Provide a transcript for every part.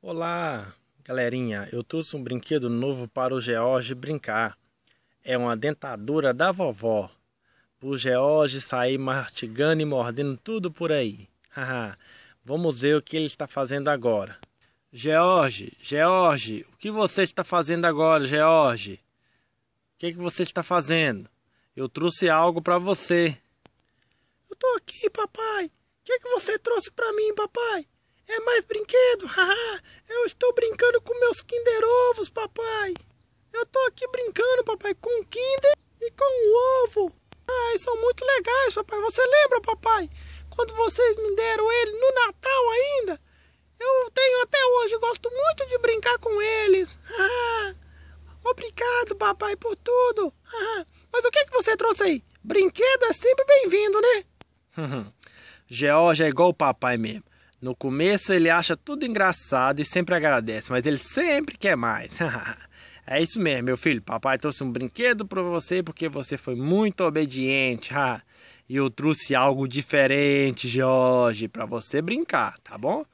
Olá, galerinha! Eu trouxe um brinquedo novo para o George brincar. É uma dentadura da vovó. O George sair martigando e mordendo tudo por aí. Vamos ver o que ele está fazendo agora. George, George, o que você está fazendo agora, George? O que, é que você está fazendo? Eu trouxe algo para você. Eu estou aqui, papai. O que, é que você trouxe para mim, papai? É mais brinquedo? Haha! Eu estou brincando com meus Kinder Ovos, papai! Eu estou aqui brincando, papai, com o Kinder e com o ovo! Ai, são muito legais, papai! Você lembra, papai? Quando vocês me deram ele no Natal ainda? Eu tenho até hoje, gosto muito de brincar com eles! Obrigado, papai, por tudo! Mas o que, é que você trouxe aí? Brinquedo é sempre bem-vindo, né? George é igual o papai mesmo. No começo ele acha tudo engraçado e sempre agradece, mas ele sempre quer mais. é isso mesmo, meu filho. Papai trouxe um brinquedo para você porque você foi muito obediente. e eu trouxe algo diferente, George, para você brincar, tá bom?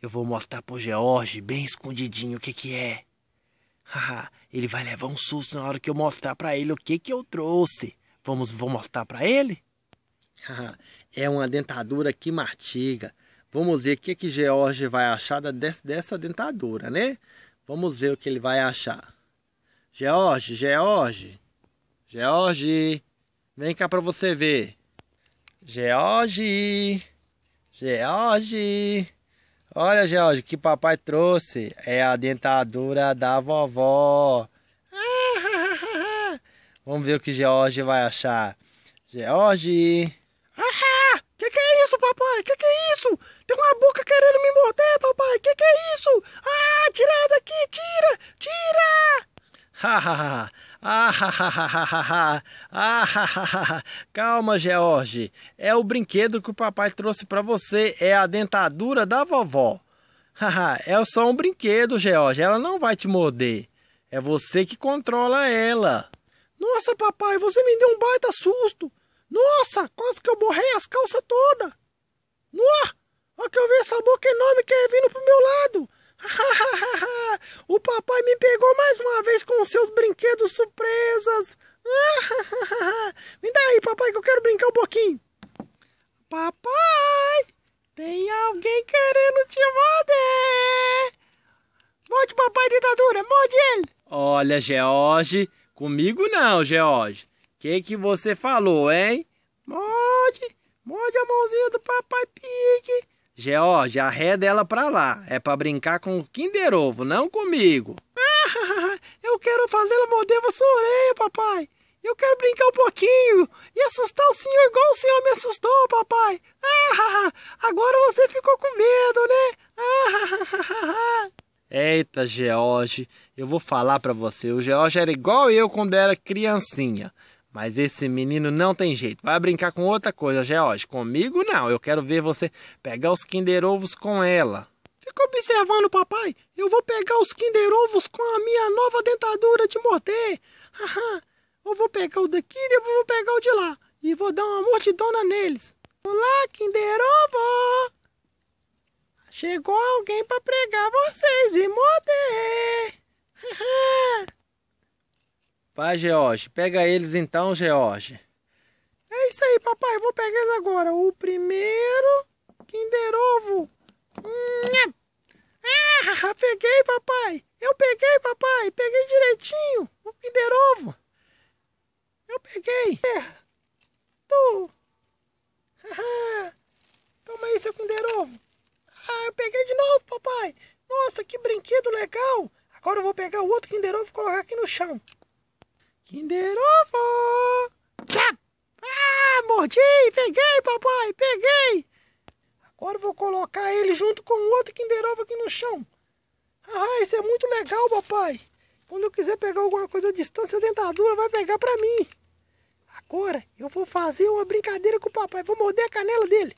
Eu vou mostrar pro George bem escondidinho o que que é. ele vai levar um susto na hora que eu mostrar para ele o que que eu trouxe. Vamos, vou mostrar para ele? é uma dentadura que martiga. Vamos ver o que que George vai achar dessa dentadura, né? Vamos ver o que ele vai achar. George, George, George, vem cá para você ver. George, George, olha George, que papai trouxe é a dentadura da vovó. Vamos ver o que George vai achar. George. isso, papai? Que que é isso? Tem uma boca querendo me morder, papai. Que que é isso? Ah, tira daqui, tira, tira! Hahaha, ah, ah, calma, George. É o brinquedo que o papai trouxe para você, é a dentadura da vovó. Haha, é só um brinquedo, George. Ela não vai te morder. É você que controla ela. Nossa, papai, você me deu um baita susto. Nossa, quase que eu borrei as calças todas. Noa, Olha que eu vi essa boca enorme que é vindo pro meu lado. o papai me pegou mais uma vez com seus brinquedos surpresas. me dá aí, papai, que eu quero brincar um pouquinho. Papai, tem alguém querendo te morder. Morde papai, ditadura, morde ele. Olha, George, comigo não, George. Que que você falou, hein? Morde! Morde a mãozinha do papai Pig! Já, ó, já arreda ela pra lá. É pra brincar com o Kinder Ovo, não comigo. Ah, eu quero fazê-la morder a sua orelha, papai. Eu quero brincar um pouquinho e assustar o senhor igual o senhor me assustou, papai. Ah, agora você ficou com medo, né? Ah, Eita, George, eu vou falar para você. O George era igual eu quando era criancinha. Mas esse menino não tem jeito. Vai brincar com outra coisa, George. Comigo não. Eu quero ver você pegar os Kinder Ovos com ela. Fica observando, papai. Eu vou pegar os Kinder Ovos com a minha nova dentadura de morder. Aham. Eu vou pegar o daqui e vou pegar o de lá. E vou dar uma dona neles. Olá, Kinder Ovo! Chegou alguém para pregar vocês e morder. Vai, George. Pega eles então, George. É isso aí, papai. Eu vou pegar eles agora. O primeiro... Kinder Ovo. Ah, peguei, papai. Eu peguei, papai. Peguei direitinho. O Kinder Ovo. Eu peguei. É. Tu. toma aí, seu Kinder Ovo. Ah, eu peguei de novo, papai. Nossa, que brinquedo legal. Agora eu vou pegar o outro Kinder Ovo e colocar aqui no chão. Kinder Ovo! Ah, mordi! Peguei, papai! Peguei! Agora vou colocar ele junto com outro Kinder Ovo aqui no chão. Ah, isso é muito legal, papai! Quando eu quiser pegar alguma coisa à distância, a dentadura vai pegar pra mim. Agora eu vou fazer uma brincadeira com o papai. Vou morder a canela dele.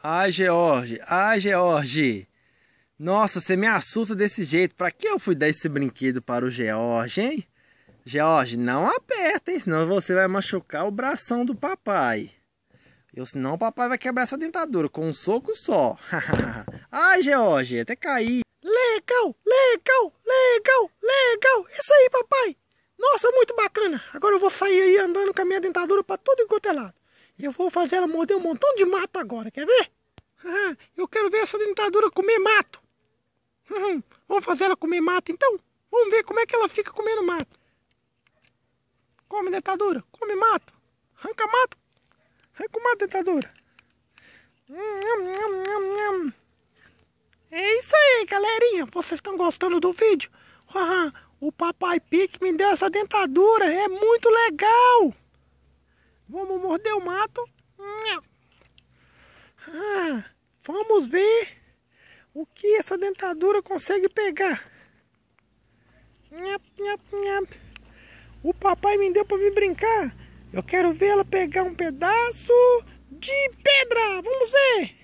Ah, George! Ah, George! Nossa, você me assusta desse jeito. Pra que eu fui dar esse brinquedo para o George, hein? George, não aperta, hein? Senão você vai machucar o bração do papai. Eu, senão o papai vai quebrar essa dentadura com um soco só. Ai, George, até cair. Legal, legal, legal, legal. Isso aí, papai. Nossa, muito bacana. Agora eu vou sair aí andando com a minha dentadura para todo enquanto é lado. Eu vou fazer ela morder um montão de mato agora, quer ver? eu quero ver essa dentadura comer mato. Vamos fazer ela comer mato então? Vamos ver como é que ela fica comendo mato. Come dentadura, come mato. Arranca mato. Arranca mato dentadura. Hum, é isso aí, galerinha. Vocês estão gostando do vídeo? O papai Pique me deu essa dentadura. É muito legal. Vamos morder o mato. Ah, vamos ver o que essa dentadura consegue pegar. Nhap, nhap, nhap. O papai me deu para me brincar. Eu quero vê-la pegar um pedaço de pedra. Vamos ver.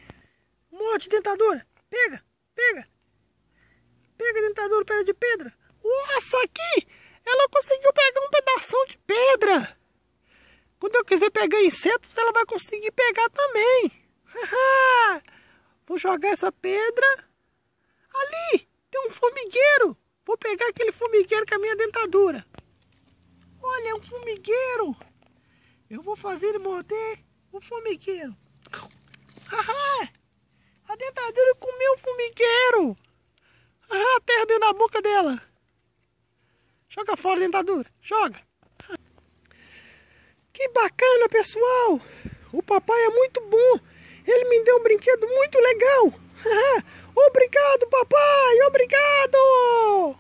Um monte de dentadura. Pega, pega. Pega dentadura, pedra de pedra. Nossa, aqui! Ela conseguiu pegar um pedaço de pedra. Quando eu quiser pegar insetos, ela vai conseguir pegar também. Vou jogar essa pedra. Ali, tem um formigueiro. Vou pegar aquele formigueiro com a minha dentadura. Olha, é um formigueiro. Eu vou fazer morder o formigueiro. Ah, a dentadura comeu o formigueiro. Ah, perdeu na boca dela. Joga fora a dentadura. Joga. Que bacana, pessoal. O papai é muito bom. Ele me deu um brinquedo muito legal. obrigado, papai. Obrigado.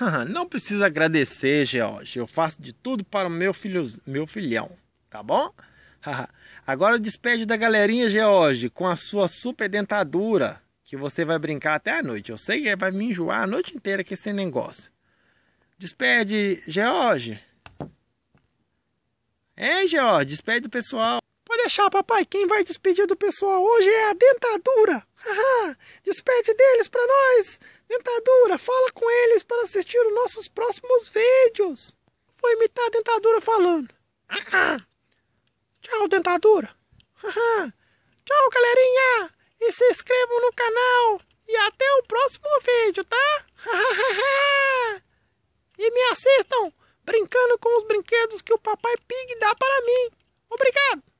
Não precisa agradecer, George. Eu faço de tudo para o meu, filho, meu filhão, tá bom? Agora despede da galerinha, George, com a sua super dentadura, que você vai brincar até a noite. Eu sei que vai me enjoar a noite inteira com esse negócio. Despede, George. Hein, George? Despede o pessoal deixar, papai. Quem vai despedir do pessoal hoje é a dentadura. despede deles para nós. Dentadura, fala com eles para assistir os nossos próximos vídeos. Vou imitar a dentadura falando. Tchau, dentadura. Tchau, galerinha. E se inscrevam no canal. E até o próximo vídeo, tá? e me assistam brincando com os brinquedos que o Papai Pig dá para mim. Obrigado!